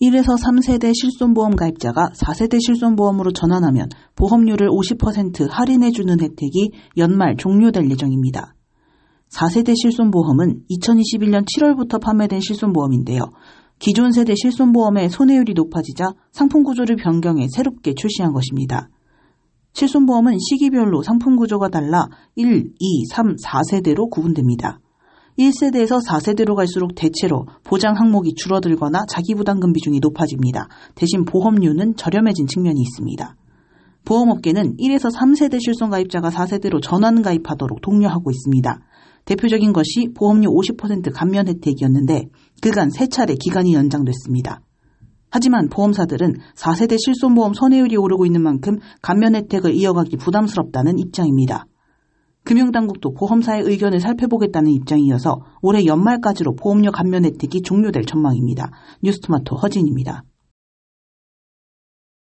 1에서 3세대 실손보험 가입자가 4세대 실손보험으로 전환하면 보험료를 50% 할인해주는 혜택이 연말 종료될 예정입니다. 4세대 실손보험은 2021년 7월부터 판매된 실손보험인데요. 기존 세대 실손보험의 손해율이 높아지자 상품 구조를 변경해 새롭게 출시한 것입니다. 실손보험은 시기별로 상품 구조가 달라 1, 2, 3, 4세대로 구분됩니다. 1세대에서 4세대로 갈수록 대체로 보장 항목이 줄어들거나 자기부담금 비중이 높아집니다. 대신 보험료는 저렴해진 측면이 있습니다. 보험업계는 1에서 3세대 실손가입자가 4세대로 전환가입하도록 독려하고 있습니다. 대표적인 것이 보험료 50% 감면 혜택이었는데 그간 3 차례 기간이 연장됐습니다. 하지만 보험사들은 4세대 실손보험 선해율이 오르고 있는 만큼 감면 혜택을 이어가기 부담스럽다는 입장입니다. 금융당국도 보험사의 의견을 살펴보겠다는 입장이어서 올해 연말까지로 보험료 감면 혜택이 종료될 전망입니다. 뉴스토마토 허진입니다.